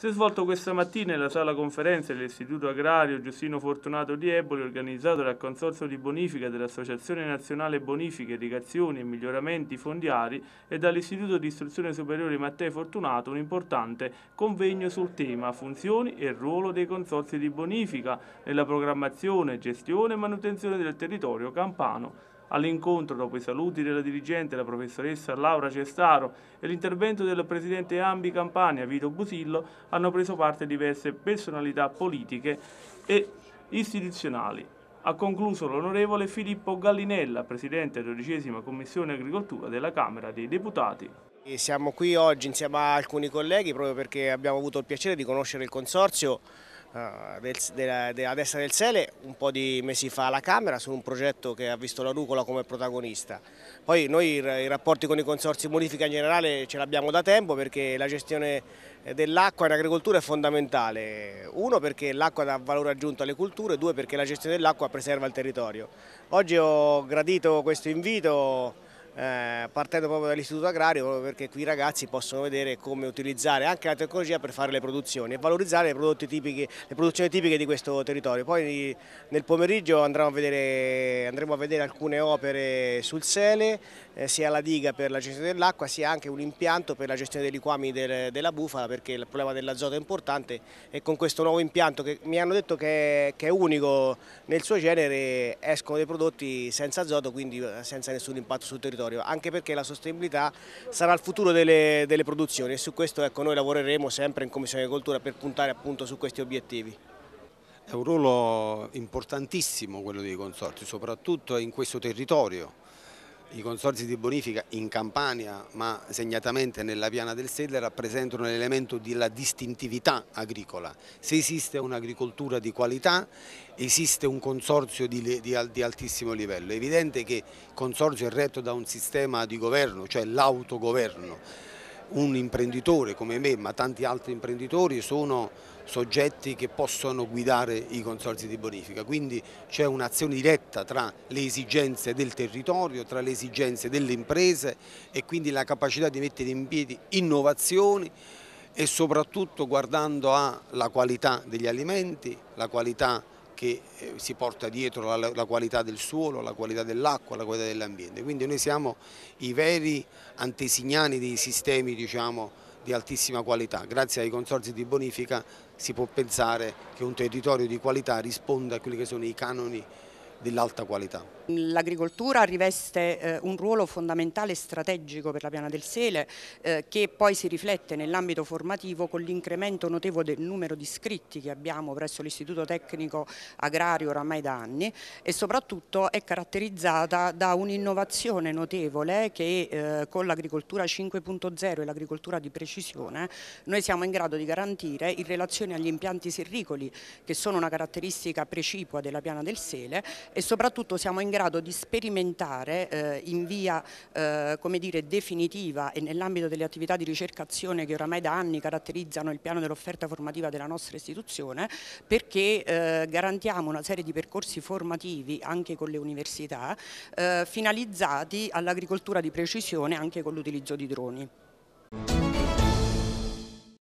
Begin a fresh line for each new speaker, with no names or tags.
Si è svolto questa mattina nella sala conferenze dell'Istituto Agrario Giustino Fortunato di Eboli, organizzato dal Consorzio di Bonifica dell'Associazione Nazionale Bonifiche, Irrigazioni e Miglioramenti Fondiari e dall'Istituto di Istruzione Superiore Matteo Fortunato, un importante convegno sul tema funzioni e ruolo dei consorzi di bonifica nella programmazione, gestione e manutenzione del territorio campano. All'incontro, dopo i saluti della dirigente, la professoressa Laura Cestaro e l'intervento del presidente Ambi Campania, Vito Busillo, hanno preso parte diverse personalità politiche e istituzionali. Ha concluso l'onorevole Filippo Gallinella, presidente della dodicesima Commissione Agricoltura della Camera dei Deputati. Siamo qui oggi insieme a alcuni colleghi
proprio perché abbiamo avuto il piacere di conoscere il consorzio eh, del, della, della, destra del Sele un po' di mesi fa alla Camera su un progetto che ha visto la Rucola come protagonista. Poi noi i rapporti con i consorzi bonifica in generale ce l'abbiamo da tempo perché la gestione eh, dell'acqua in agricoltura è fondamentale. Uno perché l'acqua dà valore aggiunto alle culture, due perché la gestione dell'acqua preserva il territorio. Oggi ho gradito questo invito eh, partendo proprio dall'istituto agrario perché qui i ragazzi possono vedere come utilizzare anche la tecnologia per fare le produzioni e valorizzare le, tipiche, le produzioni tipiche di questo territorio. Poi nel pomeriggio andremo a vedere, andremo a vedere alcune opere sul sele, eh, sia la diga per la gestione dell'acqua sia anche un impianto per la gestione dei liquami del, della bufala perché il problema dell'azoto è importante e con questo nuovo impianto che mi hanno detto che che è unico nel suo genere escono dei prodotti senza azoto quindi eh, senza nessun impatto sul territorio territorio, anche perché la sostenibilità sarà il futuro delle, delle produzioni e su questo ecco, noi
lavoreremo sempre in Commissione Agricoltura per puntare appunto su questi obiettivi. È un ruolo importantissimo quello dei consorti, soprattutto in questo territorio i consorzi di bonifica in Campania, ma segnatamente nella piana del Sedle, rappresentano l'elemento della distintività agricola. Se esiste un'agricoltura di qualità, esiste un consorzio di, di, di, altissimo livello. È evidente che il consorzio è retto da un sistema di governo, cioè l'autogoverno un imprenditore come me, ma tanti altri imprenditori, sono soggetti che possono guidare i consorzi di bonifica, quindi c'è un'azione diretta tra le esigenze del territorio, tra le esigenze delle imprese e quindi la capacità di mettere in piedi innovazioni e soprattutto guardando alla qualità degli alimenti, la qualità che eh, si porta dietro la, la qualità del suolo, la qualità dell'acqua, la qualità dell'ambiente. Quindi noi siamo i veri antesignani dei sistemi diciamo, di altissima qualità. Grazie ai consorzi di bonifica si può pensare che un territorio di qualità risponda a quelli che sono i canoni dell'alta qualità.
L'agricoltura riveste eh, un ruolo fondamentale e strategico per la Piana del Sele eh, che poi si riflette nell'ambito formativo con l'incremento notevole del numero di iscritti che abbiamo presso l'Istituto Tecnico Agrario oramai da anni e soprattutto è caratterizzata da un'innovazione notevole che eh, con l'agricoltura 5.0 e l'agricoltura di precisione noi siamo in grado di garantire in relazione agli impianti serricoli che sono una caratteristica precipua della Piana del Sele e soprattutto siamo in grado di sperimentare eh, in via eh, dire, definitiva e nell'ambito delle attività di ricercazione che oramai da anni caratterizzano il piano dell'offerta formativa della nostra istituzione perché eh, garantiamo una serie di percorsi formativi anche con le università eh, finalizzati all'agricoltura di precisione anche con l'utilizzo di droni.